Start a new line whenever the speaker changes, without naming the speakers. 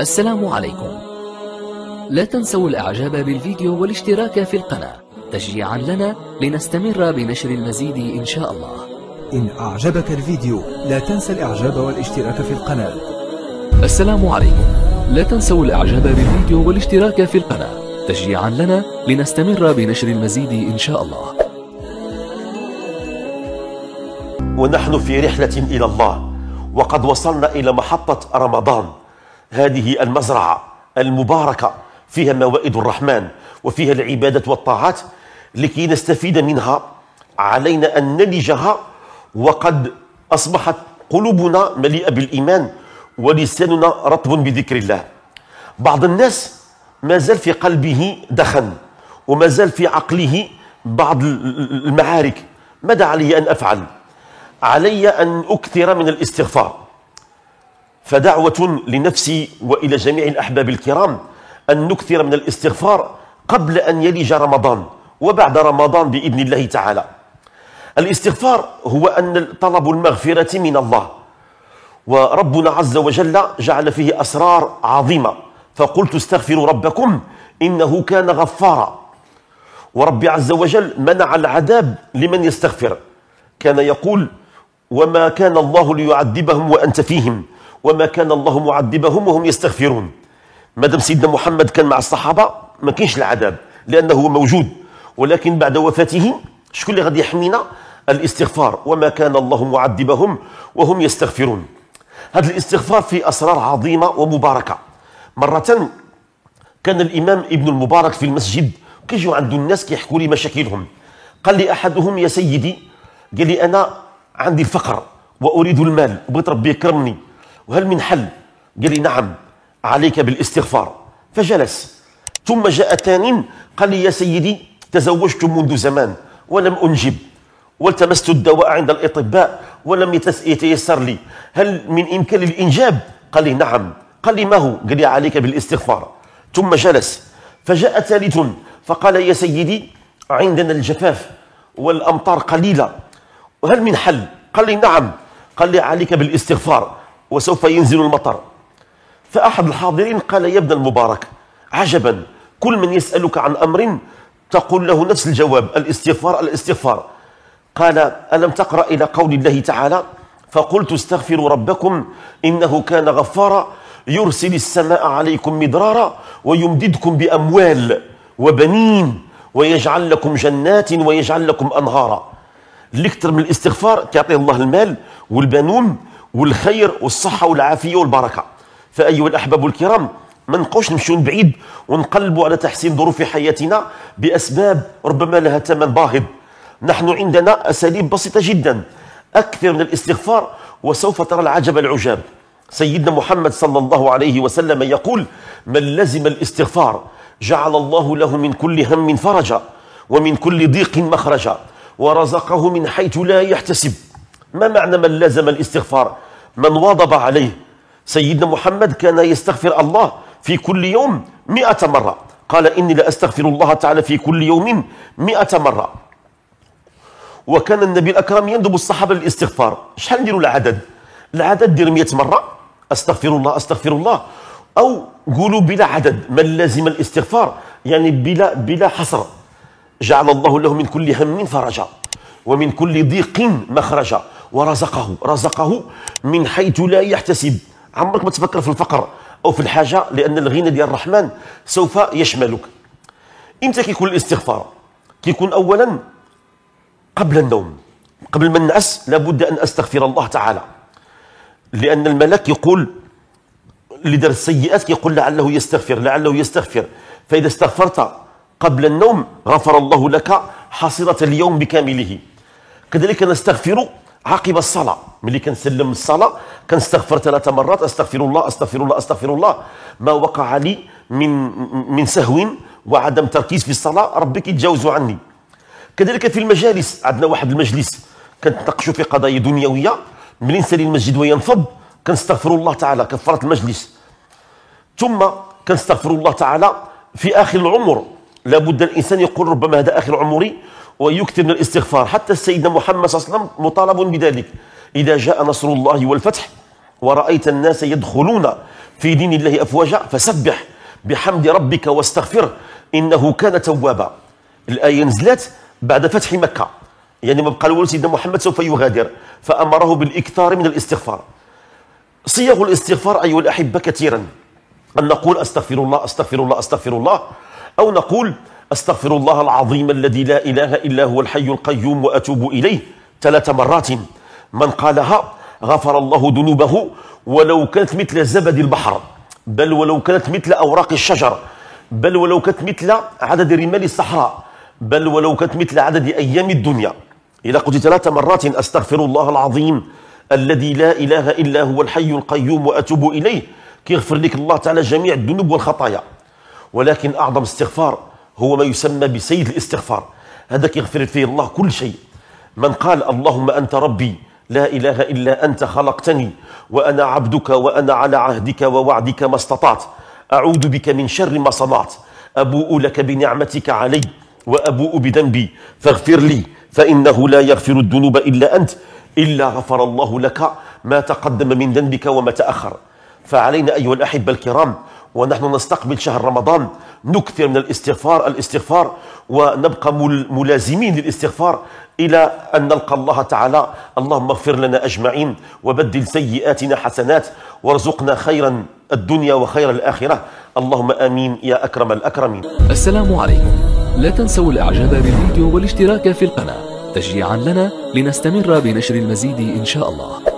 السلام عليكم لا تنسوا الاعجاب بالفيديو والاشتراك في القناة تشجيعا لنا لنستمر بنشر المزيد ان شاء الله إن أعجبك الفيديو لا تنسى الإعجاب والاشتراك في القناة السلام عليكم لا تنسوا الإعجاب بالفيديو والاشتراك في القناة تشجيعا لنا لنستمر بنشر المزيد إن شاء الله ونحن في رحلة إلى الله وقد وصلنا إلى محطة رمضان هذه المزرعة المباركة فيها موائد الرحمن وفيها العبادة والطاعات لكي نستفيد منها علينا أن نلجها وقد أصبحت قلوبنا مليئة بالإيمان ولساننا رطب بذكر الله بعض الناس ما زال في قلبه دخن وما زال في عقله بعض المعارك ماذا علي أن أفعل؟ علي أن أكثر من الاستغفار فدعوة لنفسي وإلى جميع الأحباب الكرام أن نكثر من الاستغفار قبل أن يلج رمضان وبعد رمضان بإذن الله تعالى الاستغفار هو أن طلب المغفرة من الله وربنا عز وجل جعل فيه أسرار عظيمة فقلت استغفروا ربكم إنه كان غفارا ورب عز وجل منع العذاب لمن يستغفر كان يقول وما كان الله ليعذبهم وأنت فيهم وما كان الله معذبهم وهم يستغفرون مادام سيدنا محمد كان مع الصحابه ما كاينش العذاب لانه هو موجود ولكن بعد وفاته شكون اللي غادي يحمينا الاستغفار وما كان الله معذبهم وهم يستغفرون هذا الاستغفار في اسرار عظيمه ومباركه مره كان الامام ابن المبارك في المسجد كيجيو عنده الناس كيحكوا لي مشاكلهم قال لي احدهم يا سيدي قال لي انا عندي الفقر واريد المال وبغيت ربي يكرمني وهل من حل قال لي نعم عليك بالاستغفار فجلس ثم جاء ثاني قال لي يا سيدي تزوجت منذ زمان ولم أنجب والتمست الدواء عند الأطباء ولم يتيسر لي هل من إمكان الإنجاب قال لي نعم قال لي ما هو قال لي عليك بالاستغفار ثم جلس فجاء ثالث فقال يا سيدي عندنا الجفاف والأمطار قليلة وهل من حل قال لي نعم قال لي عليك بالاستغفار وسوف ينزل المطر فأحد الحاضرين قال يا ابن المبارك عجبا كل من يسألك عن أمر تقول له نفس الجواب الاستغفار الاستغفار قال ألم تقرأ إلى قول الله تعالى فقلت استغفروا ربكم إنه كان غفارا يرسل السماء عليكم مدرارا ويمددكم بأموال وبنين ويجعل لكم جنات ويجعل لكم أنهارا الأكثر من الاستغفار كيعطيه الله المال والبنون والخير والصحة والعافية والبركة فأيها الأحباب الكرام ما نبقاوش نمشيو بعيد ونقلبوا على تحسين ظروف حياتنا بأسباب ربما لها ثمن باهظ نحن عندنا أساليب بسيطة جدا أكثر من الاستغفار وسوف ترى العجب العجاب سيدنا محمد صلى الله عليه وسلم يقول من لزم الاستغفار جعل الله له من كل هم فرجا ومن كل ضيق مخرجا ورزقه من حيث لا يحتسب ما معنى من لزم الاستغفار من واظب عليه سيدنا محمد كان يستغفر الله في كل يوم مئة مرة قال إني لأستغفر الله تعالى في كل يوم مئة مرة وكان النبي الأكرم يندب الصحابة للاستغفار شحال نديروا العدد العدد دير 100 مرة أستغفر الله أستغفر الله أو قولوا بلا عدد من لازم الاستغفار يعني بلا بلا حصر جعل الله له من كل هم فرجا ومن كل ضيق مخرجا ورزقه رزقه من حيث لا يحتسب عمرك ما تفكر في الفقر او في الحاجه لان الغنى ديال الرحمن سوف يشملك امتى كيكون الاستغفار كيكون اولا قبل النوم قبل ما ننعس لابد ان استغفر الله تعالى لان الملك يقول اللي دار السيئات كيقول لعله يستغفر لعله يستغفر فاذا استغفرت قبل النوم غفر الله لك حصيله اليوم بكامله كذلك نستغفر عقب الصلاة ملي كنسلم الصلاة كنستغفر ثلاثة مرات أستغفر الله أستغفر الله أستغفر الله ما وقع لي من من سهو وعدم تركيز في الصلاة ربي كيتجاوزوا عني كذلك في المجالس عندنا واحد المجلس كنتناقشوا في قضايا دنيوية ملي نسالي المسجد وينفض كنستغفر الله تعالى كفارة المجلس ثم كنستغفر الله تعالى في آخر العمر لابد الإنسان يقول ربما هذا آخر عمري ويكثر من الاستغفار حتى سيدنا محمد صلى الله عليه وسلم مطالب بذلك إذا جاء نصر الله والفتح ورأيت الناس يدخلون في دين الله أفواجا فسبح بحمد ربك واستغفر إنه كان توابا الآية نزلت بعد فتح مكة يعني ما بقى الوالد سيدنا محمد سوف يغادر فأمره بالإكثار من الاستغفار صيغ الاستغفار أيها الأحبة كثيرا أن نقول أستغفر الله أستغفر الله أستغفر الله أو نقول أستغفر الله العظيم الذي لا إله إلا هو الحي القيوم وأتوب إليه ثلاث مرات من قالها غفر الله ذنوبه ولو كانت مثل زبد البحر بل ولو كانت مثل أوراق الشجر بل ولو كانت مثل عدد رمال الصحراء بل ولو كانت مثل عدد أيام الدنيا إذا قلت ثلاث مرات أستغفر الله العظيم الذي لا إله إلا هو الحي القيوم وأتوب إليه كيغفر لك الله تعالى جميع الذنوب والخطايا ولكن أعظم استغفار هو ما يسمى بسيد الاستغفار هذا يغفر فيه الله كل شيء من قال اللهم أنت ربي لا إله إلا أنت خلقتني وأنا عبدك وأنا على عهدك ووعدك ما استطعت أعوذ بك من شر ما صنعت أبوء لك بنعمتك علي وأبوء بذنبي فاغفر لي فإنه لا يغفر الذنوب إلا أنت إلا غفر الله لك ما تقدم من ذنبك وما تأخر فعلينا أيها الأحبة الكرام ونحن نستقبل شهر رمضان نكثر من الاستغفار الاستغفار ونبقى ملازمين للاستغفار إلى أن نلقى الله تعالى اللهم اغفر لنا أجمعين وبدل سيئاتنا حسنات وارزقنا خيرا الدنيا وخير الآخرة اللهم آمين يا أكرم الأكرمين السلام عليكم لا تنسوا الإعجاب بالفيديو والاشتراك في القناة تشجيعا لنا لنستمر بنشر المزيد إن شاء الله